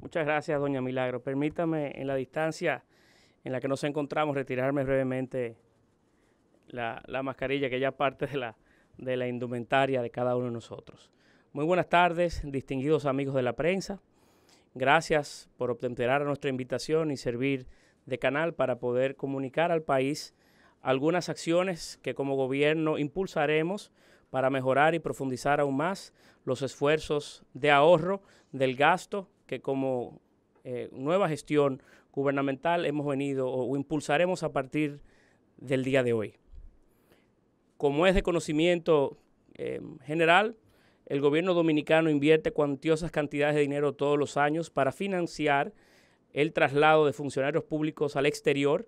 Muchas gracias, doña Milagro. Permítame, en la distancia en la que nos encontramos, retirarme brevemente la, mascarilla, que ya parte de la, de la indumentaria de cada uno de nosotros. Muy buenas tardes, distinguidos amigos de la prensa. Gracias por obtener nuestra invitación y servir de canal para poder comunicar al país algunas acciones que como gobierno impulsaremos para mejorar y profundizar aún más los esfuerzos de ahorro del gasto que como eh, nueva gestión gubernamental hemos venido o, impulsaremos a partir del día de hoy. Como es de conocimiento eh, general, el gobierno dominicano invierte cuantiosas cantidades de dinero todos los años para financiar el traslado de funcionarios públicos al exterior,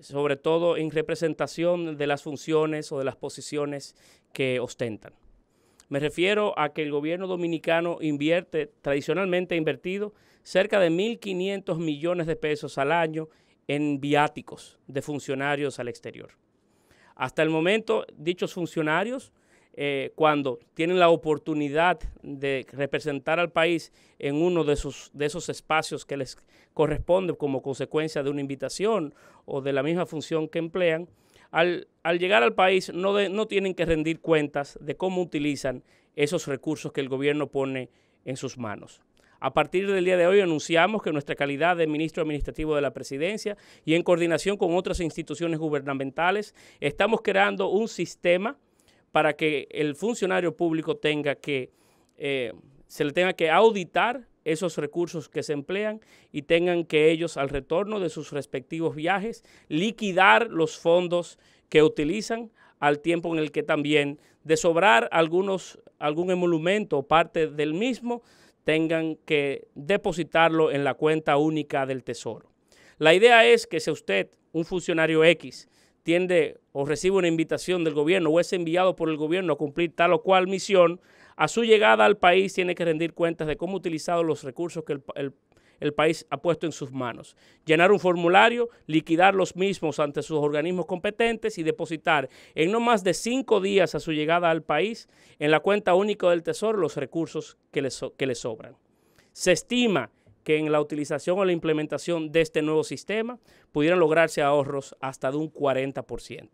sobre todo en representación de las funciones o de las posiciones que ostentan. Me refiero a que el gobierno dominicano invierte, tradicionalmente ha invertido cerca de 1.500 millones de pesos al año en viáticos de funcionarios al exterior. Hasta el momento, dichos funcionarios, eh, cuando tienen la oportunidad de representar al país en uno de, de esos espacios que les corresponde como consecuencia de una invitación o de la misma función que emplean, al, llegar al país no, tienen que rendir cuentas de cómo utilizan esos recursos que el gobierno pone en sus manos. A partir del día de hoy anunciamos que nuestra calidad de ministro administrativo de la presidencia y en coordinación con otras instituciones gubernamentales estamos creando un sistema para que el funcionario público tenga que, eh, se le tenga que auditar esos recursos que se emplean y tengan que ellos al retorno de sus respectivos viajes liquidar los fondos que utilizan al tiempo en el que también de sobrar algunos, algún emolumento o parte del mismo tengan que depositarlo en la cuenta única del Tesoro. La idea es que si usted, un funcionario X, tiende o recibe una invitación del gobierno o es enviado por el gobierno a cumplir tal o cual misión, a su llegada al país tiene que rendir cuentas de cómo ha utilizado los recursos que el, país ha puesto en sus manos. Llenar un formulario, liquidar los mismos ante sus organismos competentes y depositar en no más de cinco días a su llegada al país en la cuenta única del Tesoro los recursos que le, que le sobran. Se estima que en la utilización o la implementación de este nuevo sistema pudieran lograrse ahorros hasta de un 40%.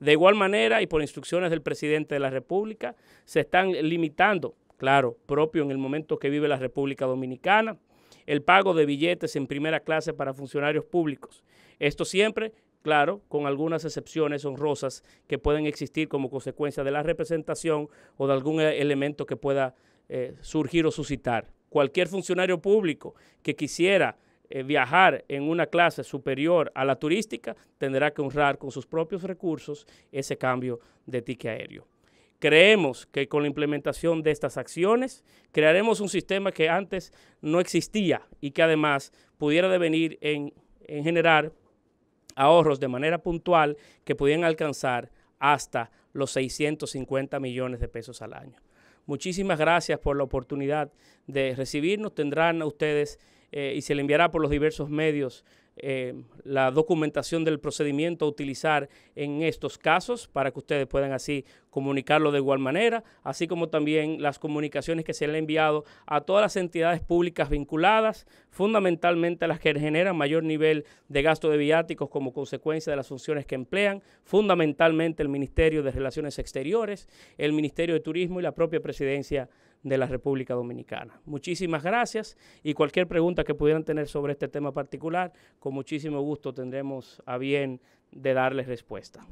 De igual manera, y por instrucciones del presidente de la República, se están limitando, claro, propio en el momento que vive la República Dominicana, el pago de billetes en primera clase para funcionarios públicos. Esto siempre, claro, con algunas excepciones honrosas que pueden existir como consecuencia de la representación o de algún e-, elemento que pueda eh, surgir o suscitar. Cualquier funcionario público que quisiera eh, viajar en una clase superior a la turística, tendrá que honrar con sus propios recursos ese cambio de tique aéreo. Creemos que con la implementación de estas acciones crearemos un sistema que antes no existía y que además pudiera devenir en, en generar ahorros de manera puntual que pudieran alcanzar hasta los 650 millones de pesos al año. Muchísimas gracias por la oportunidad de recibirnos. Tendrán a ustedes eh, y se le enviará por los diversos medios eh, la documentación del procedimiento a utilizar en estos casos para que ustedes puedan así comunicarlo de igual manera, así como también las comunicaciones que se le han enviado a todas las entidades públicas vinculadas, fundamentalmente a las que generan mayor nivel de gasto de viáticos como consecuencia de las funciones que emplean, fundamentalmente el Ministerio de Relaciones Exteriores, el Ministerio de Turismo y la propia Presidencia de la República Dominicana. Muchísimas gracias y cualquier pregunta que pudieran tener sobre este tema particular, con muchísimo gusto tendremos a bien de darles respuesta.